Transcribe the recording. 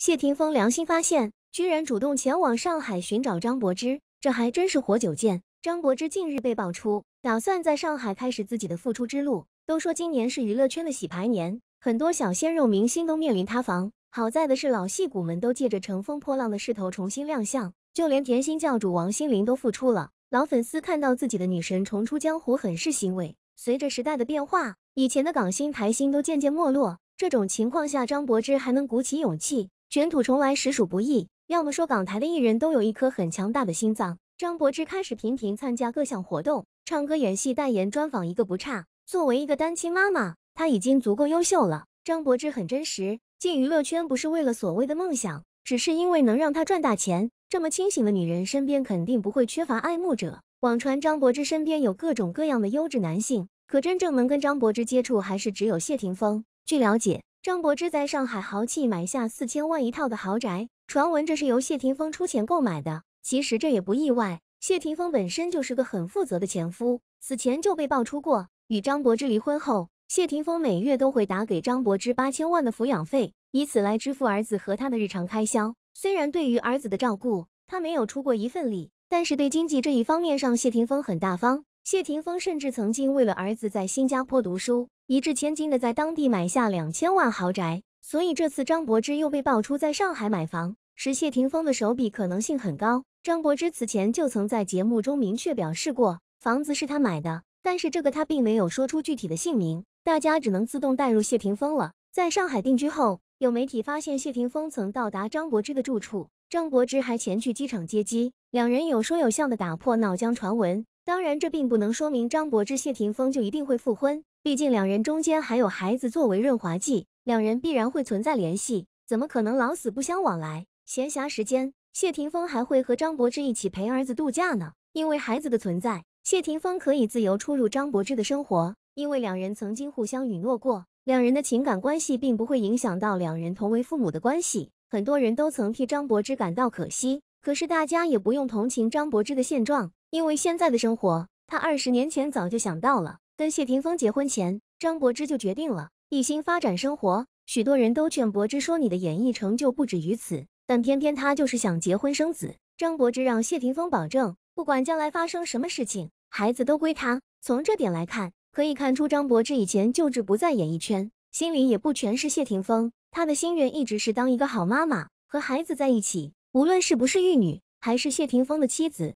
谢霆锋良心发现，居然主动前往上海寻找张柏芝，这还真是活久见。张柏芝近日被曝出，打算在上海开始自己的复出之路。都说今年是娱乐圈的洗牌年，很多小鲜肉明星都面临塌房。好在的是，老戏骨们都借着乘风破浪的势头重新亮相，就连甜心教主王心凌都复出了。老粉丝看到自己的女神重出江湖，很是欣慰。随着时代的变化，以前的港星台星都渐渐没落，这种情况下，张柏芝还能鼓起勇气。卷土重来实属不易，要么说港台的艺人都有一颗很强大的心脏。张柏芝开始频频参加各项活动，唱歌、演戏、代言、专访，一个不差。作为一个单亲妈妈，她已经足够优秀了。张柏芝很真实，进娱乐圈不是为了所谓的梦想，只是因为能让她赚大钱。这么清醒的女人，身边肯定不会缺乏爱慕者。网传张柏芝身边有各种各样的优质男性，可真正能跟张柏芝接触，还是只有谢霆锋。据了解。张柏芝在上海豪气买下四千万一套的豪宅，传闻这是由谢霆锋出钱购买的。其实这也不意外，谢霆锋本身就是个很负责的前夫，此前就被爆出过。与张柏芝离婚后，谢霆锋每月都会打给张柏芝八千万的抚养费，以此来支付儿子和他的日常开销。虽然对于儿子的照顾，他没有出过一份力，但是对经济这一方面上，谢霆锋很大方。谢霆锋甚至曾经为了儿子在新加坡读书，一掷千金的在当地买下两千万豪宅。所以这次张柏芝又被爆出在上海买房使谢霆锋的手笔可能性很高。张柏芝此前就曾在节目中明确表示过，房子是他买的，但是这个他并没有说出具体的姓名，大家只能自动带入谢霆锋了。在上海定居后，有媒体发现谢霆锋曾到达张柏芝的住处，张柏芝还前去机场接机，两人有说有笑的打破闹僵传闻。当然，这并不能说明张柏芝、谢霆锋就一定会复婚。毕竟两人中间还有孩子作为润滑剂，两人必然会存在联系，怎么可能老死不相往来？闲暇时间，谢霆锋还会和张柏芝一起陪儿子度假呢。因为孩子的存在，谢霆锋可以自由出入张柏芝的生活。因为两人曾经互相允诺过，两人的情感关系并不会影响到两人同为父母的关系。很多人都曾替张柏芝感到可惜，可是大家也不用同情张柏芝的现状。因为现在的生活，他二十年前早就想到了。跟谢霆锋结婚前，张柏芝就决定了，一心发展生活。许多人都劝柏芝说：“你的演艺成就不止于此。”但偏偏她就是想结婚生子。张柏芝让谢霆锋保证，不管将来发生什么事情，孩子都归她。从这点来看，可以看出张柏芝以前就志不在演艺圈，心里也不全是谢霆锋。她的心愿一直是当一个好妈妈，和孩子在一起，无论是不是玉女，还是谢霆锋的妻子。